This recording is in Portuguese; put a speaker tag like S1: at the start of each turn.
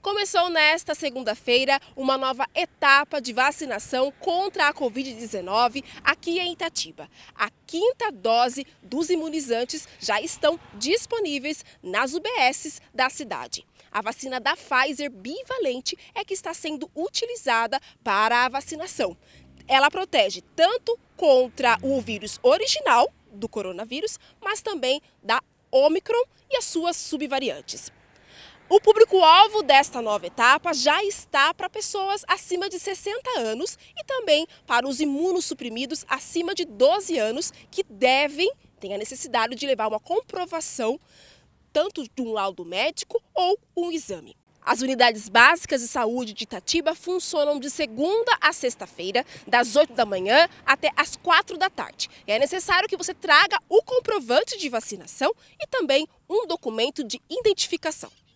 S1: Começou nesta segunda-feira uma nova etapa de vacinação contra a Covid-19 aqui em Itatiba. A quinta dose dos imunizantes já estão disponíveis nas UBSs da cidade. A vacina da Pfizer bivalente é que está sendo utilizada para a vacinação. Ela protege tanto contra o vírus original do coronavírus, mas também da Omicron e as suas subvariantes. O público-alvo desta nova etapa já está para pessoas acima de 60 anos e também para os imunossuprimidos acima de 12 anos que devem, ter a necessidade de levar uma comprovação tanto de um laudo médico ou um exame. As unidades básicas de saúde de Itatiba funcionam de segunda a sexta-feira, das 8 da manhã até as 4 da tarde. é necessário que você traga o comprovante de vacinação e também um documento de identificação.